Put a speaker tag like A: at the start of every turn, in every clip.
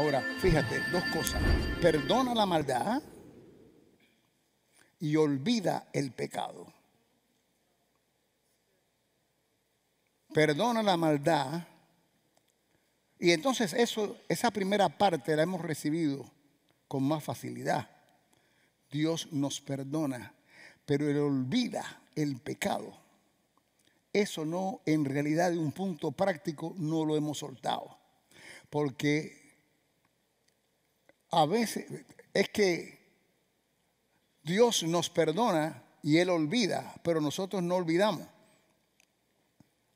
A: Ahora, fíjate, dos cosas. Perdona la maldad y olvida el pecado. Perdona la maldad. Y entonces eso, esa primera parte la hemos recibido con más facilidad. Dios nos perdona, pero Él olvida el pecado. Eso no, en realidad, de un punto práctico, no lo hemos soltado. Porque a veces es que Dios nos perdona y Él olvida, pero nosotros no olvidamos.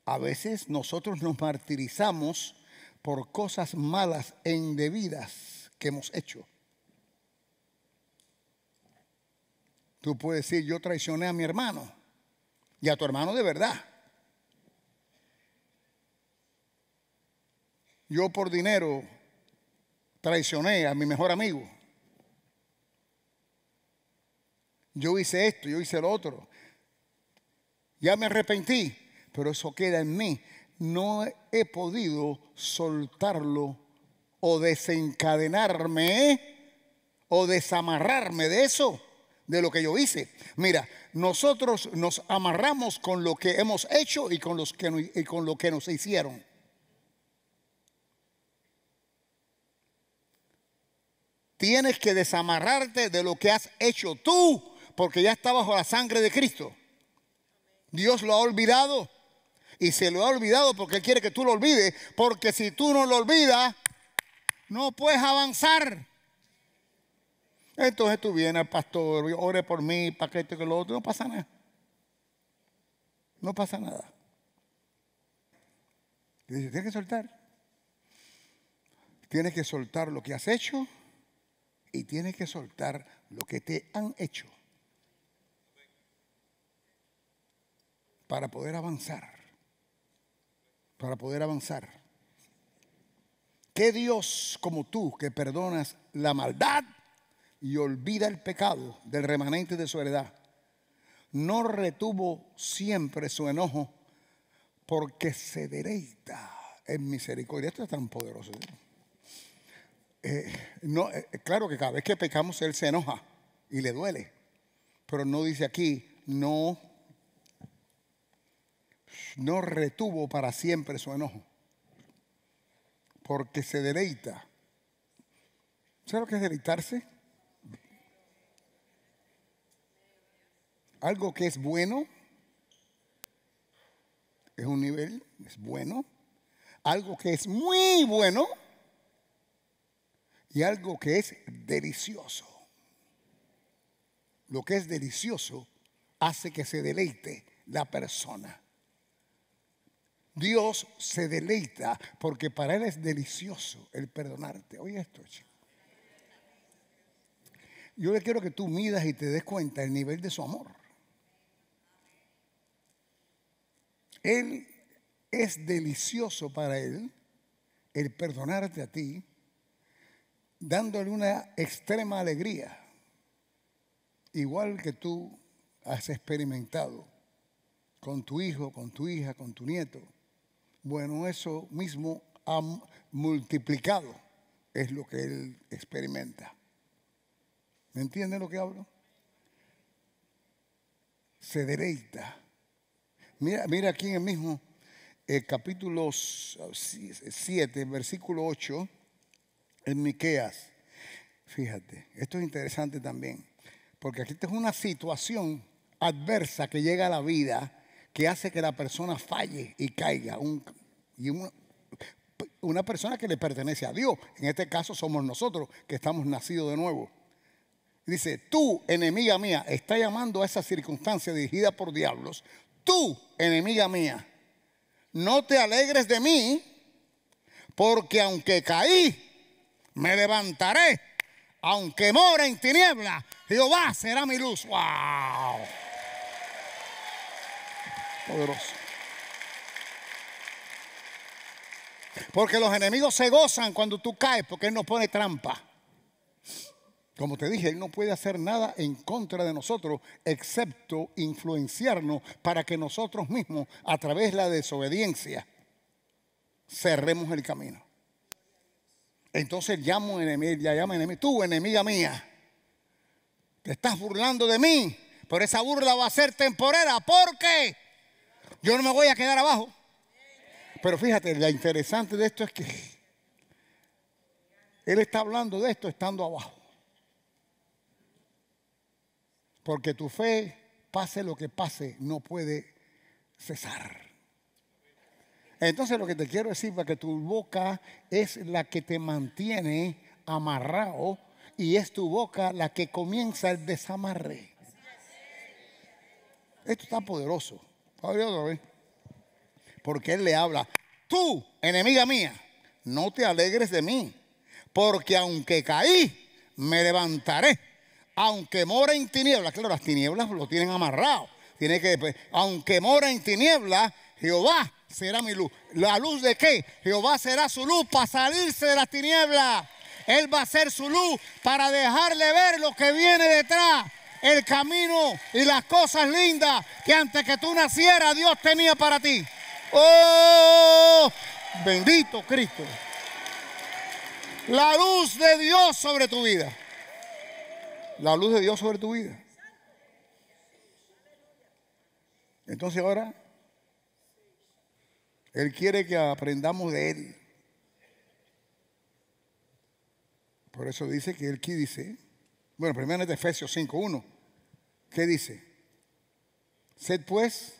A: A veces nosotros nos martirizamos por cosas malas e indebidas que hemos hecho. Tú puedes decir, yo traicioné a mi hermano y a tu hermano de verdad. Yo por dinero traicioné a mi mejor amigo. Yo hice esto, yo hice lo otro. Ya me arrepentí, pero eso queda en mí. No he podido soltarlo o desencadenarme ¿eh? o desamarrarme de eso, de lo que yo hice. Mira, nosotros nos amarramos con lo que hemos hecho y con, los que, y con lo que nos hicieron. tienes que desamarrarte de lo que has hecho tú, porque ya está bajo la sangre de Cristo. Dios lo ha olvidado y se lo ha olvidado porque quiere que tú lo olvides, porque si tú no lo olvidas, no puedes avanzar. Entonces tú vienes al pastor, ore por mí, para que esto y lo otro, no pasa nada. No pasa nada. tienes que soltar. Tienes que soltar lo que has hecho y tienes que soltar lo que te han hecho para poder avanzar. Para poder avanzar. Que Dios como tú que perdonas la maldad y olvida el pecado del remanente de su heredad? No retuvo siempre su enojo porque se dereita en misericordia. Esto es tan poderoso. ¿eh? Eh, no, eh, eh, claro que cada vez que pecamos Él se enoja y le duele, pero no dice aquí, no, no retuvo para siempre su enojo, porque se deleita. ¿Sabes lo que es deleitarse? Algo que es bueno, es un nivel, es bueno. Algo que es muy bueno, y algo que es delicioso. Lo que es delicioso hace que se deleite la persona. Dios se deleita porque para Él es delicioso el perdonarte. Oye esto, chico. Yo le quiero que tú midas y te des cuenta el nivel de su amor. Él es delicioso para Él el perdonarte a ti dándole una extrema alegría, igual que tú has experimentado con tu hijo, con tu hija, con tu nieto. Bueno, eso mismo ha multiplicado es lo que él experimenta. ¿Me entienden lo que hablo? Se deleita. Mira, mira aquí en el mismo eh, capítulo 7, versículo 8 en Miqueas. Fíjate, esto es interesante también, porque aquí esta es una situación adversa que llega a la vida que hace que la persona falle y caiga. una, una persona que le pertenece a Dios, en este caso somos nosotros que estamos nacidos de nuevo. Dice, tú, enemiga mía, está llamando a esa circunstancia dirigida por diablos. Tú, enemiga mía, no te alegres de mí, porque aunque caí, me levantaré. Aunque mora en tinieblas, Jehová será mi luz. ¡Wow! Poderoso. Porque los enemigos se gozan cuando tú caes, porque Él nos pone trampa. Como te dije, Él no puede hacer nada en contra de nosotros, excepto influenciarnos para que nosotros mismos, a través de la desobediencia, cerremos el camino. Entonces llamo enemigo, ya llama enemigo. tú enemiga mía, te estás burlando de mí, pero esa burla va a ser temporera porque yo no me voy a quedar abajo. Pero fíjate, la interesante de esto es que él está hablando de esto estando abajo. Porque tu fe, pase lo que pase, no puede cesar. Entonces lo que te quiero decir es que tu boca es la que te mantiene amarrado y es tu boca la que comienza el desamarre. Esto está poderoso. Porque él le habla, tú, enemiga mía, no te alegres de mí, porque aunque caí, me levantaré. Aunque mora en tinieblas, claro, las tinieblas lo tienen amarrado. Tiene que, aunque mora en tinieblas, Jehová será mi luz. ¿La luz de qué? Jehová será su luz para salirse de las tinieblas. Él va a ser su luz para dejarle ver lo que viene detrás. El camino y las cosas lindas que antes que tú nacieras Dios tenía para ti. ¡Oh! Bendito Cristo. La luz de Dios sobre tu vida. La luz de Dios sobre tu vida. Entonces ahora él quiere que aprendamos de Él. Por eso dice que Él aquí dice, bueno, primero en de Efesios 5.1, ¿qué dice? Sed pues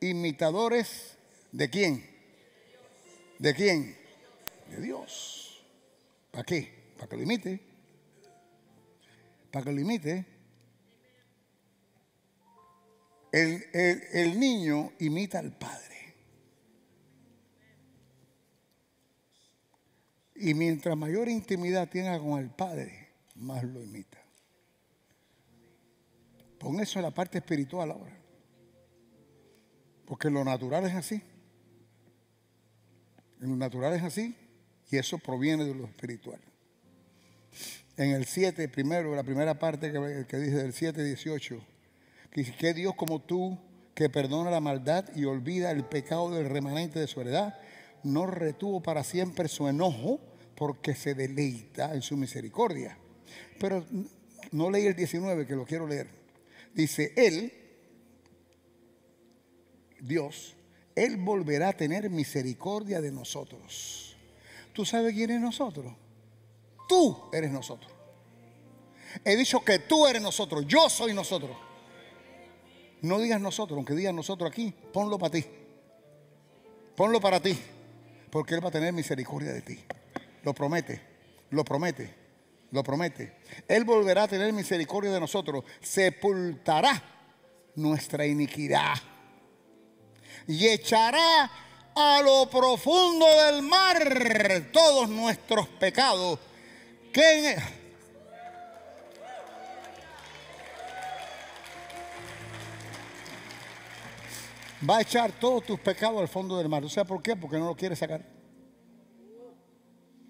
A: imitadores de quién? ¿De quién? De Dios. ¿Para qué? Para que lo imite. Para que lo imite. el, el niño imita al padre. Y mientras mayor intimidad tenga con el Padre, más lo imita. Pon eso en la parte espiritual ahora. Porque lo natural es así. Lo natural es así y eso proviene de lo espiritual. En el 7, primero, la primera parte que, dice del 7, 18, que Dios como tú que perdona la maldad y olvida el pecado del remanente de su heredad, no retuvo para siempre su enojo porque se deleita en su misericordia. Pero no leí el 19, que lo quiero leer. Dice, Él, Dios, Él volverá a tener misericordia de nosotros. ¿Tú sabes quién es nosotros? Tú eres nosotros. He dicho que tú eres nosotros, yo soy nosotros. No digas nosotros, aunque digas nosotros aquí, ponlo para ti. Ponlo para ti, porque Él va a tener misericordia de ti. Lo promete, lo promete, lo promete. Él volverá a tener misericordia de nosotros. Sepultará nuestra iniquidad. Y echará a lo profundo del mar todos nuestros pecados. Que Va a echar todos tus pecados al fondo del mar. ¿O sea por qué? Porque no lo quiere sacar.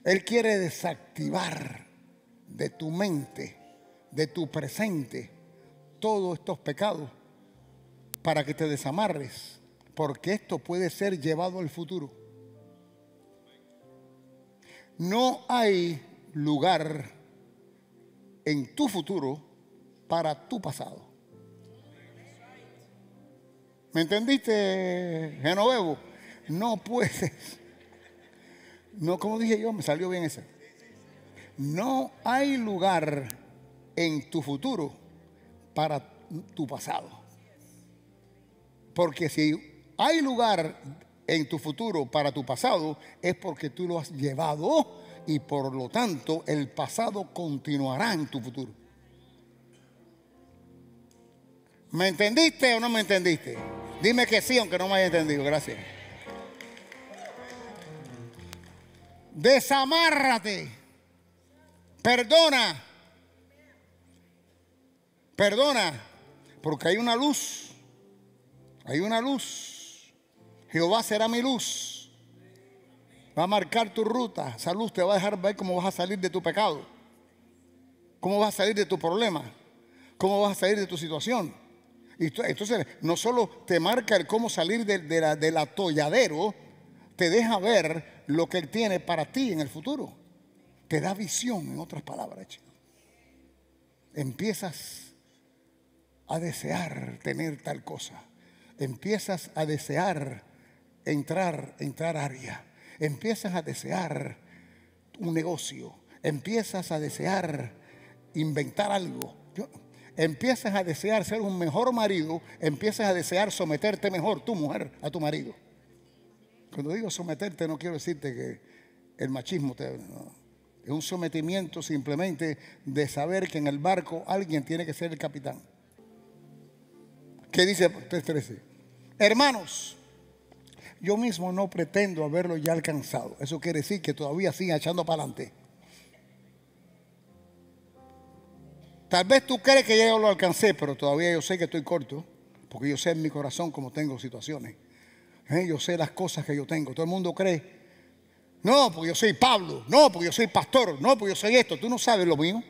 A: Él quiere desactivar de tu mente, de tu presente, todos estos pecados para que te desamarres, porque esto puede ser llevado al futuro. No hay lugar en tu futuro para tu pasado. ¿Me entendiste, Genovevo? No puedes no, como dije yo, me salió bien esa. No hay lugar en tu futuro para tu pasado. Porque si hay lugar en tu futuro para tu pasado, es porque tú lo has llevado y por lo tanto el pasado continuará en tu futuro. ¿Me entendiste o no me entendiste? Dime que sí, aunque no me haya entendido. Gracias. Desamárrate. Perdona. Perdona. Porque hay una luz. Hay una luz. Jehová será mi luz. Va a marcar tu ruta. Esa luz te va a dejar ver cómo vas a salir de tu pecado. Cómo vas a salir de tu problema. Cómo vas a salir de tu situación. Entonces, no solo te marca el cómo salir del de, atolladero, te deja ver lo que Él tiene para ti en el futuro. Te da visión, en otras palabras, Empiezas a desear tener tal cosa. Empiezas a desear entrar, entrar área. Empiezas a desear un negocio. Empiezas a desear inventar algo. empiezas a desear ser un mejor marido. Empiezas a desear someterte mejor tu mujer a tu marido. Cuando digo someterte no quiero decirte que el machismo te... Es un sometimiento simplemente de saber que en el barco alguien tiene que ser el capitán. ¿Qué dice 13, Hermanos, yo mismo no pretendo haberlo ya alcanzado. Eso quiere decir que todavía sigue echando para adelante. Tal vez tú crees que ya lo alcancé, pero todavía yo sé que estoy corto, porque yo sé en mi corazón cómo tengo situaciones. ¿Eh? yo sé las cosas que yo tengo. Todo el mundo cree. No, porque yo soy Pablo. No, porque yo soy pastor. No, porque yo soy esto. Tú no sabes lo mío.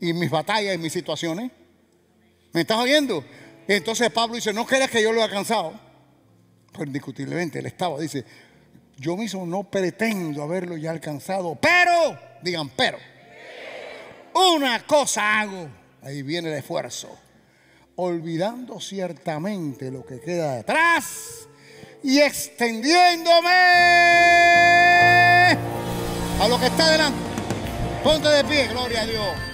A: Y mis batallas y mis situaciones. ¿Me estás oyendo? Entonces Pablo dice, no creas que yo lo he alcanzado. Pues indiscutiblemente él estaba, dice, yo mismo no pretendo haberlo ya alcanzado, pero, digan, pero, una cosa hago. Ahí viene el esfuerzo olvidando ciertamente lo que queda detrás y extendiéndome a lo que está delante. Ponte de pie, gloria a Dios.